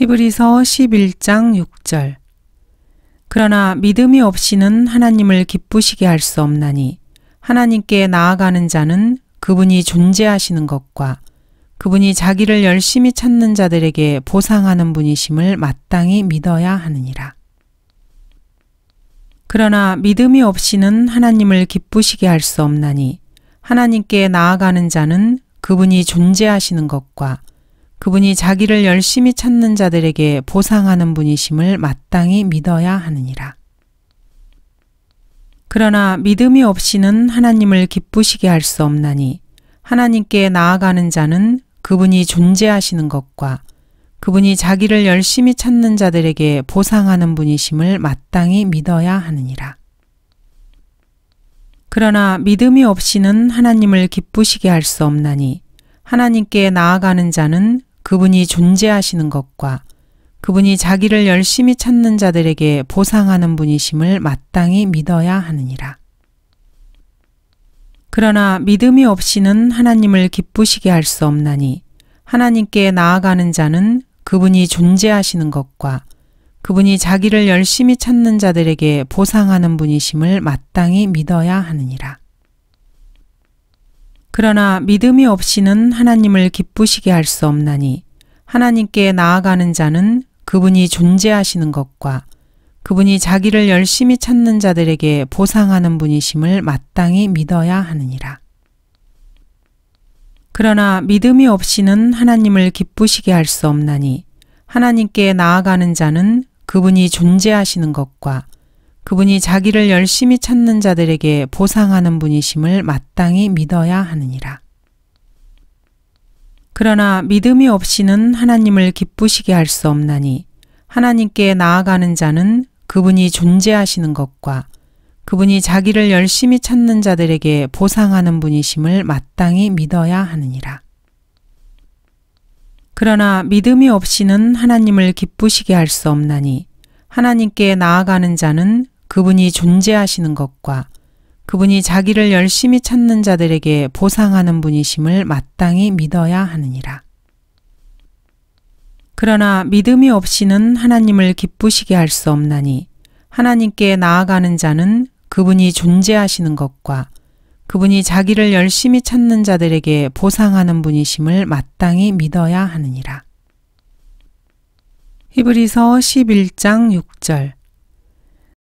히브리서 11장 6절 그러나 믿음이 없이는 하나님을 기쁘시게 할 수 없나니 하나님께 나아가는 자는 그분이 존재하시는 것과 그분이 자기를 열심히 찾는 자들에게 보상하는 분이심을 마땅히 믿어야 하느니라. 그러나 믿음이 없이는 하나님을 기쁘시게 할 수 없나니 하나님께 나아가는 자는 그분이 존재하시는 것과 그분이 자기를 열심히 찾는 자들에게 보상하는 분이심을 마땅히 믿어야 하느니라. 그러나 믿음이 없이는 하나님을 기쁘시게 할 수 없나니 하나님께 나아가는 자는 그분이 존재하시는 것과 그분이 자기를 열심히 찾는 자들에게 보상하는 분이심을 마땅히 믿어야 하느니라. 그러나 믿음이 없이는 하나님을 기쁘시게 할 수 없나니 하나님께 나아가는 자는 그분이 존재하시는 것과 그분이 자기를 열심히 찾는 자들에게 보상하는 분이심을 마땅히 믿어야 하느니라. 그러나 믿음이 없이는 하나님을 기쁘시게 할 수 없나니 하나님께 나아가는 자는 그분이 존재하시는 것과 그분이 자기를 열심히 찾는 자들에게 보상하는 분이심을 마땅히 믿어야 하느니라. 그러나 믿음이 없이는 하나님을 기쁘시게 할 수 없나니 하나님께 나아가는 자는 그분이 존재하시는 것과 그분이 자기를 열심히 찾는 자들에게 보상하는 분이심을 마땅히 믿어야 하느니라. 그러나 믿음이 없이는 하나님을 기쁘시게 할 수 없나니 하나님께 나아가는 자는 그분이 존재하시는 것과 그분이 자기를 열심히 찾는 자들에게 보상하는 분이심을 마땅히 믿어야 하느니라. 그러나 믿음이 없이는 하나님을 기쁘시게 할 수 없나니 하나님께 나아가는 자는 그분이 존재하시는 것과 그분이 자기를 열심히 찾는 자들에게 보상하는 분이심을 마땅히 믿어야 하느니라. 그러나 믿음이 없이는 하나님을 기쁘시게 할 수 없나니 하나님께 나아가는 자는 그분이 존재하시는 것과 그분이 자기를 열심히 찾는 자들에게 보상하는 분이심을 마땅히 믿어야 하느니라. 그러나 믿음이 없이는 하나님을 기쁘시게 할 수 없나니 하나님께 나아가는 자는 그분이 존재하시는 것과 그분이 자기를 열심히 찾는 자들에게 보상하는 분이심을 마땅히 믿어야 하느니라. 히브리서 11장 6절